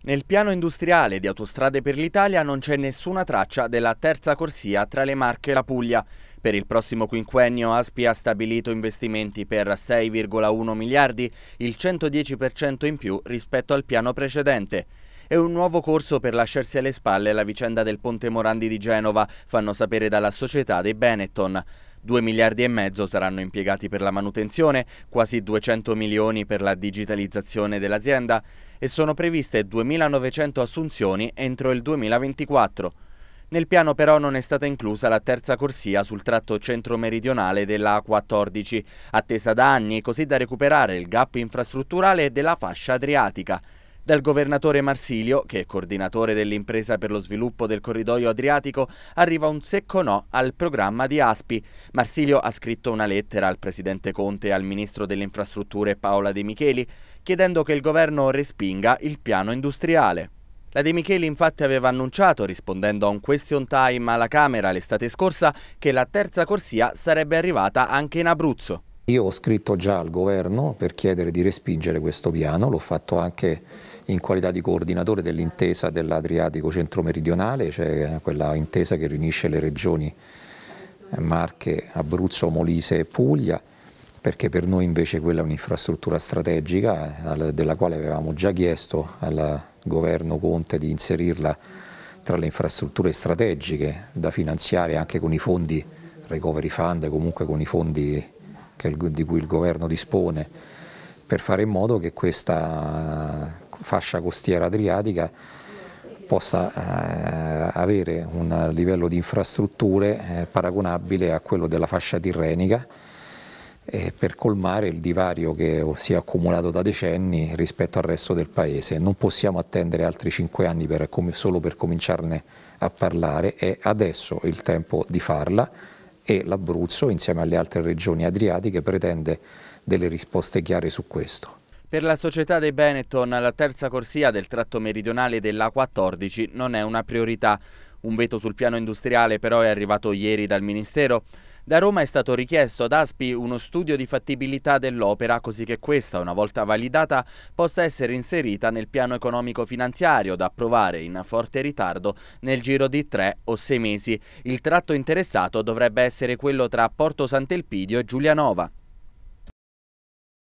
Nel piano industriale di Autostrade per l'Italia non c'è nessuna traccia della terza corsia tra le Marche e la Puglia. Per il prossimo quinquennio Aspi ha stabilito investimenti per 6,1 miliardi, il 110% in più rispetto al piano precedente. È un nuovo corso per lasciarsi alle spalle la vicenda del Ponte Morandi di Genova, fanno sapere dalla società dei Benetton. 2 miliardi e mezzo saranno impiegati per la manutenzione, quasi 200 milioni per la digitalizzazione dell'azienda e sono previste 2.900 assunzioni entro il 2024. Nel piano però non è stata inclusa la terza corsia sul tratto centro-meridionale della A14, attesa da anni così da recuperare il gap infrastrutturale della fascia adriatica. Dal governatore Marsilio, che è coordinatore dell'impresa per lo sviluppo del corridoio adriatico, arriva un secco no al programma di Aspi. Marsilio ha scritto una lettera al presidente Conte e al ministro delle infrastrutture Paola De Micheli, chiedendo che il governo respinga il piano industriale. La De Micheli infatti aveva annunciato, rispondendo a un question time alla Camera l'estate scorsa, che la terza corsia sarebbe arrivata anche in Abruzzo. Io ho scritto già al governo per chiedere di respingere questo piano, l'ho fatto anche in qualità di coordinatore dell'intesa dell'Adriatico centro-meridionale, cioè quella intesa che riunisce le regioni eh, Marche, Abruzzo, Molise e Puglia, perché per noi invece quella è un'infrastruttura strategica eh, della quale avevamo già chiesto al governo Conte di inserirla tra le infrastrutture strategiche da finanziare anche con i fondi recovery fund, comunque con i fondi di cui il governo dispone per fare in modo che questa fascia costiera adriatica possa eh, avere un livello di infrastrutture eh, paragonabile a quello della fascia tirrenica eh, per colmare il divario che si è accumulato da decenni rispetto al resto del Paese. Non possiamo attendere altri cinque anni per, come, solo per cominciarne a parlare, è adesso il tempo di farla e l'Abruzzo insieme alle altre regioni adriatiche pretende delle risposte chiare su questo. Per la società dei Benetton la terza corsia del tratto meridionale dell'A14 non è una priorità. Un veto sul piano industriale però è arrivato ieri dal Ministero. Da Roma è stato richiesto ad Aspi uno studio di fattibilità dell'opera così che questa, una volta validata, possa essere inserita nel piano economico finanziario da approvare in forte ritardo nel giro di tre o sei mesi. Il tratto interessato dovrebbe essere quello tra Porto Sant'Elpidio e Giulianova.